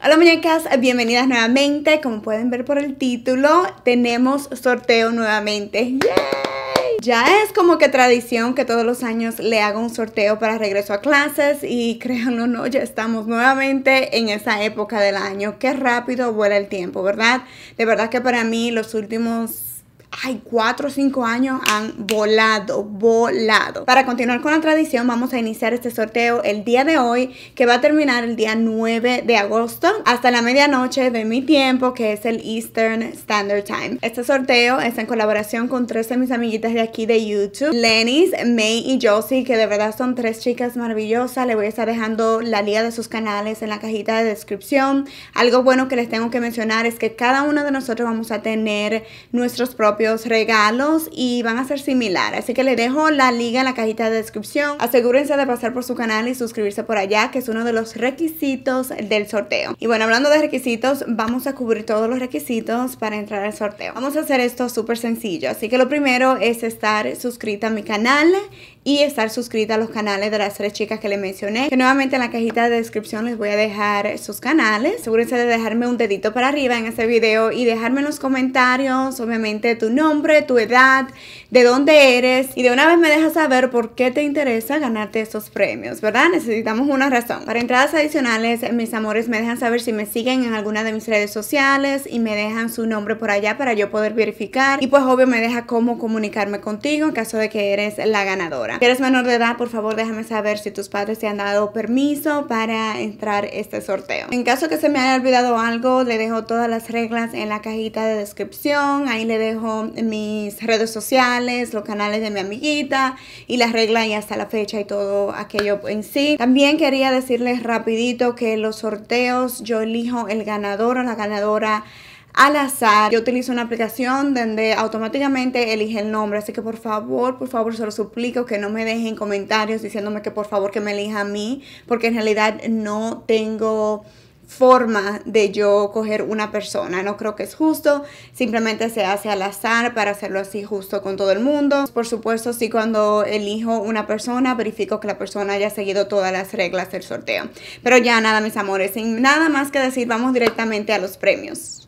Hola muñecas, bienvenidas nuevamente. Como pueden ver por el título, tenemos sorteo nuevamente. ¡Yay! Ya es como que tradición que todos los años le hago un sorteo para regreso a clases y créanlo o no, ya estamos nuevamente en esa época del año. Qué rápido vuela el tiempo, ¿verdad? De verdad que para mí los últimos hay cuatro o cinco años han volado, volado. Para continuar con la tradición, vamos a iniciar este sorteo el día de hoy, que va a terminar el día 9 de agosto hasta la medianoche de mi tiempo, que es el Eastern Standard Time. Este sorteo es en colaboración con tres de mis amiguitas de aquí de YouTube, Lenis, May y Josie, que de verdad son tres chicas maravillosas. Le voy a estar dejando la liga de sus canales en la cajita de descripción. Algo bueno que les tengo que mencionar es que cada uno de nosotros vamos a tener nuestros propios regalos y van a ser similares. Así que les dejo la liga en la cajita de descripción. Asegúrense de pasar por su canal y suscribirse por allá, que es uno de los requisitos del sorteo. Y bueno, hablando de requisitos, vamos a cubrir todos los requisitos para entrar al sorteo. Vamos a hacer esto súper sencillo. Así que lo primero es estar suscrita a mi canal y estar suscrita a los canales de las tres chicas que les mencioné, que nuevamente en la cajita de descripción les voy a dejar sus canales. Asegúrense de dejarme un dedito para arriba en este video y dejarme en los comentarios, obviamente, tu nombre, tu edad, de dónde eres y de una vez me dejas saber por qué te interesa ganarte estos premios, ¿verdad? Necesitamos una razón. Para entradas adicionales, mis amores me dejan saber si me siguen en alguna de mis redes sociales y me dejan su nombre por allá para yo poder verificar y pues obvio me deja cómo comunicarme contigo en caso de que eres la ganadora. Si eres menor de edad, por favor déjame saber si tus padres te han dado permiso para entrar este sorteo. En caso que se me haya olvidado algo, le dejo todas las reglas en la cajita de descripción. Ahí le dejo mis redes sociales, los canales de mi amiguita y las reglas y hasta la fecha y todo aquello en sí. También quería decirles rapidito que los sorteos yo elijo el ganador o la ganadora al azar. Yo utilizo una aplicación donde automáticamente elige el nombre, así que por favor, por favor, se lo suplico que no me dejen comentarios diciéndome que por favor que me elija a mí, porque en realidad no tengo forma de yo coger una persona. No creo que es justo, simplemente se hace al azar para hacerlo así justo con todo el mundo. Por supuesto, sí cuando elijo una persona, verifico que la persona haya seguido todas las reglas del sorteo. Pero ya nada, mis amores, sin nada más que decir, vamos directamente a los premios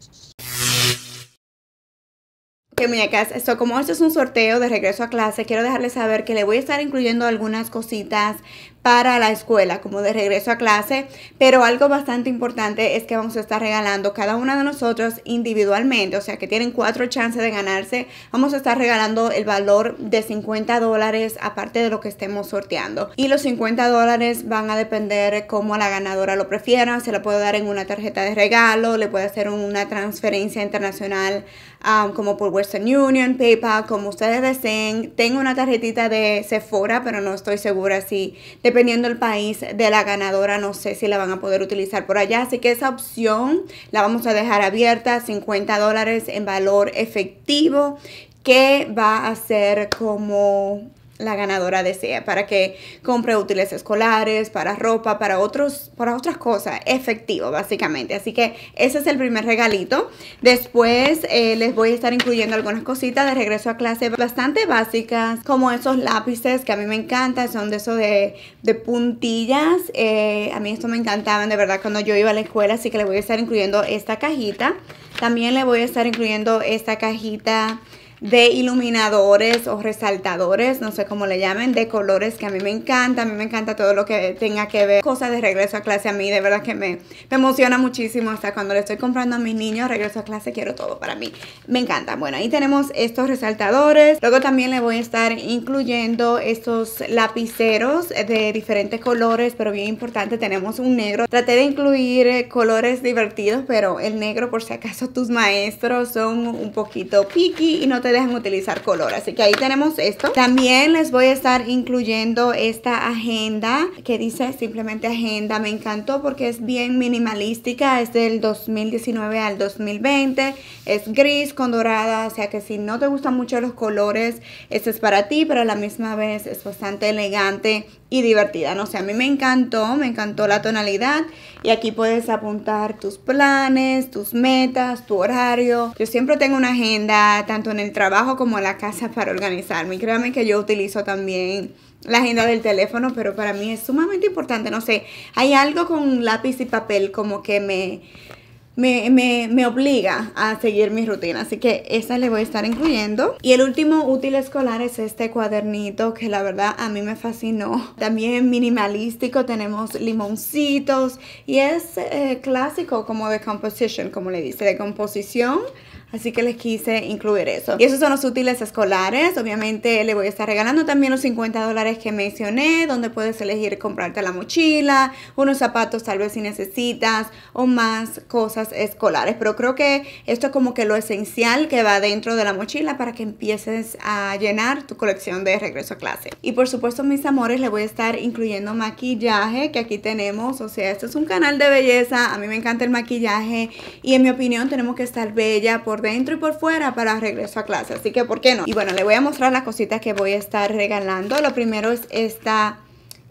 muñecas, esto, como esto es un sorteo de regreso a clase, quiero dejarles saber que le voy a estar incluyendo algunas cositas para la escuela, como de regreso a clase, pero algo bastante importante es que vamos a estar regalando cada una de nosotros individualmente, o sea que tienen cuatro chances de ganarse, vamos a estar regalando el valor de 50 dólares aparte de lo que estemos sorteando. Y los 50 dólares van a depender cómo la ganadora lo prefiera, se lo puede dar en una tarjeta de regalo, le puede hacer una transferencia internacional um, como por Western Union, PayPal, como ustedes deseen. Tengo una tarjetita de Sephora, pero no estoy segura si... De dependiendo del país de la ganadora, no sé si la van a poder utilizar por allá. Así que esa opción la vamos a dejar abierta, 50 dólares en valor efectivo, que va a ser como la ganadora desea, para que compre útiles escolares, para ropa, para, otros, para otras cosas, efectivo básicamente. Así que ese es el primer regalito. Después eh, les voy a estar incluyendo algunas cositas de regreso a clase bastante básicas, como esos lápices que a mí me encantan, son de esos de, puntillas. Eh, a mí esto me encantaban de verdad cuando yo iba a la escuela, así que les voy a estar incluyendo esta cajita. También le voy a estar incluyendo esta cajita de iluminadores o resaltadores, no sé cómo le llamen, de colores que a mí me encanta, a mí me encanta todo lo que tenga que ver, cosas de regreso a clase a mí, de verdad que me, emociona muchísimo, hasta cuando le estoy comprando a mis niños regreso a clase, quiero todo para mí, me encanta. Bueno, ahí tenemos estos resaltadores, luego también le voy a estar incluyendo estos lapiceros de diferentes colores, pero bien importante, tenemos un negro, traté de incluir eh, colores divertidos, pero el negro por si acaso tus maestros son un poquito picky y no te Dejen utilizar color. Así que ahí tenemos esto. También les voy a estar incluyendo esta agenda que dice simplemente agenda. Me encantó porque es bien minimalística. Es del 2019 al 2020. Es gris con dorada. O sea que si no te gustan mucho los colores, este es para ti. Pero a la misma vez es bastante elegante y divertida. No sé, a mí me encantó, me encantó la tonalidad. Y aquí puedes apuntar tus planes, tus metas, tu horario. Yo siempre tengo una agenda, tanto en el trabajo como en la casa, para organizarme. Y créanme que yo utilizo también la agenda del teléfono, pero para mí es sumamente importante. No sé, hay algo con lápiz y papel como que me me, obliga a seguir mi rutina. Así que esa le voy a estar incluyendo. Y el último útil escolar es este cuadernito que la verdad a mí me fascinó. También minimalístico, tenemos limoncitos y es eh, clásico como de composition, como le dice, de composición Así que les quise incluir eso. Y esos son los útiles escolares. Obviamente le voy a estar regalando también los 50 dólares que mencioné, donde puedes elegir comprarte la mochila, unos zapatos tal vez si necesitas o más cosas escolares. Pero creo que esto es como que lo esencial que va dentro de la mochila para que empieces a llenar tu colección de regreso a clase. Y por supuesto, mis amores, le voy a estar incluyendo maquillaje que aquí tenemos. O sea, esto es un canal de belleza. A mí me encanta el maquillaje y en mi opinión tenemos que estar bella por dentro y por fuera para regreso a clase. Así que, ¿por qué no? Y bueno, le voy a mostrar las cositas que voy a estar regalando. Lo primero es esta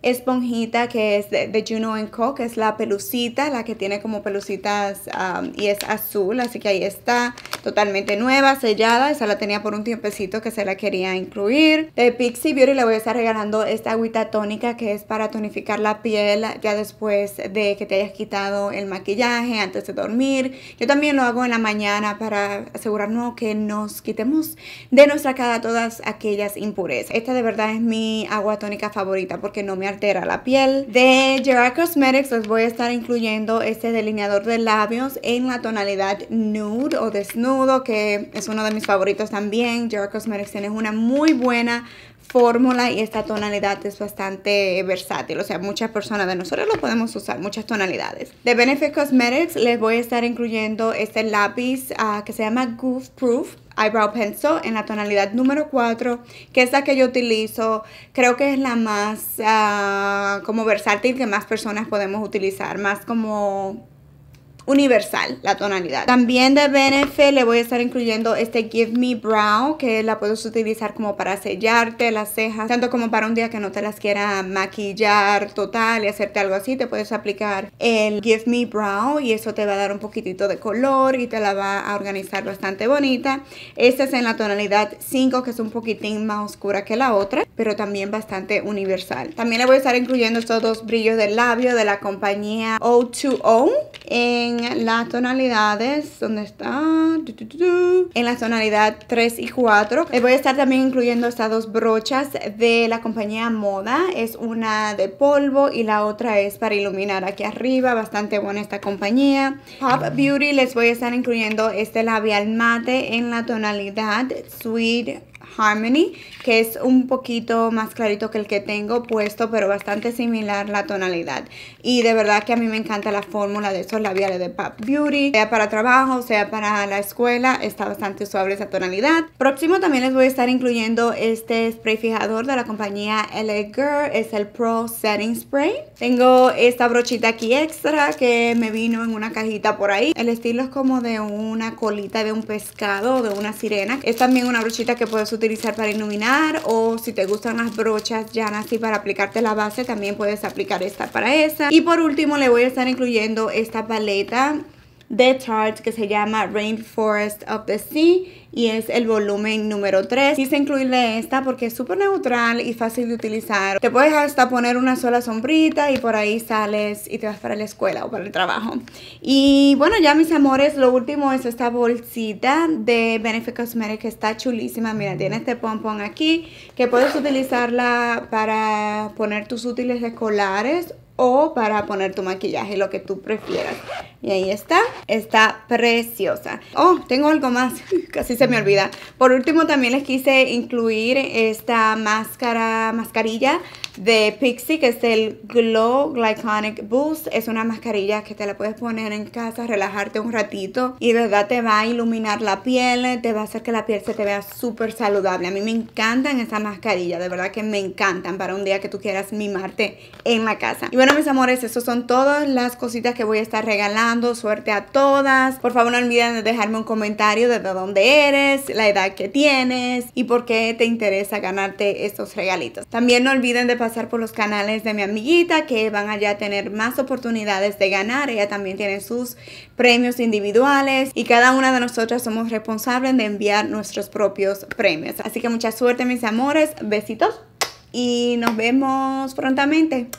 esponjita que es de, Juno Co, que es la pelucita, la que tiene como pelucitas um, y es azul, así que ahí está, totalmente nueva, sellada, esa la tenía por un tiempecito que se la quería incluir. De Pixie Beauty le voy a estar regalando esta agüita tónica que es para tonificar la piel ya después de que te hayas quitado el maquillaje, antes de dormir. Yo también lo hago en la mañana para asegurarnos que nos quitemos de nuestra cara todas aquellas impurezas. Esta de verdad es mi agua tónica favorita porque no me altera la piel. De Gerard Cosmetics les voy a estar incluyendo este delineador de labios en la tonalidad nude o desnudo, que es uno de mis favoritos también. Gerard Cosmetics tiene una muy buena fórmula y esta tonalidad es bastante versátil, o sea, muchas personas de nosotros lo podemos usar, muchas tonalidades. De Benefit Cosmetics les voy a estar incluyendo este lápiz ah, que se llama Goof Proof Eyebrow Pencil en la tonalidad número 4, que es la que yo utilizo, creo que es la más ah, como versátil que más personas podemos utilizar, más como universal la tonalidad. También de Benefit le voy a estar incluyendo este Give Me Brow, que la puedes utilizar como para sellarte las cejas, tanto como para un día que no te las quiera maquillar total y hacerte algo así, te puedes aplicar el Give Me Brow y eso te va a dar un poquitito de color y te la va a organizar bastante bonita. Esta es en la tonalidad 5, que es un poquitín más oscura que la otra, pero también bastante universal. También le voy a estar incluyendo estos dos brillos de labio de la compañía O2O en las tonalidades, ¿dónde está? En la tonalidad 3 y 4. Les eh, voy a estar también incluyendo estas dos brochas de la compañía Moda. Es una de polvo y la otra es para iluminar aquí arriba. Bastante buena esta compañía. Pop Beauty les voy a estar incluyendo este labial mate en la tonalidad Sweet Harmony, que es un poquito más clarito que el que tengo puesto, pero bastante similar la tonalidad. Y de verdad que a mí me encanta la fórmula de esos labiales de Pop Beauty, sea para trabajo, sea para la escuela, está bastante suave esa tonalidad. Próximo también les voy a estar incluyendo este spray fijador de la compañía LA Girl, es el Pro Setting Spray. Tengo esta brochita aquí extra que me vino en una cajita por ahí. El estilo es como de una colita de un pescado, o de una sirena. Es también una brochita que puedes utilizar utilizar para iluminar o si te gustan las brochas llanas y para aplicarte la base también puedes aplicar esta para esa. Y por último le voy a estar incluyendo esta paleta de Tarte que se llama Rainforest of the Sea y es el volumen número 3. Quise incluirle esta porque es súper neutral y fácil de utilizar. Te puedes hasta poner una sola sombrita y por ahí sales y te vas para la escuela o para el trabajo. Y bueno, ya mis amores, lo último es esta bolsita de Benefit Cosmetics que está chulísima. Mira, tiene este pompón aquí que puedes utilizarla para poner tus útiles escolares o para poner tu maquillaje, lo que tú prefieras. Y ahí está, está preciosa. Oh, tengo algo más, casi se me olvida. Por último también les quise incluir esta máscara, mascarilla de Pixi, que es el Glow Glyconic Boost. Es una mascarilla que te la puedes poner en casa, relajarte un ratito y de verdad te va a iluminar la piel, te va a hacer que la piel se te vea súper saludable. A mí me encantan esas mascarillas, de verdad que me encantan para un día que tú quieras mimarte en la casa. Y bueno, mis amores, esas son todas las cositas que voy a estar regalando. Suerte a todas. Por favor, no olviden de dejarme un comentario de dónde eres, la edad que tienes y por qué te interesa ganarte estos regalitos. También no olviden de pasar pasar por los canales de mi amiguita que van a ya tener más oportunidades de ganar. Ella también tiene sus premios individuales y cada una de nosotras somos responsables de enviar nuestros propios premios. Así que mucha suerte mis amores, besitos y nos vemos prontamente.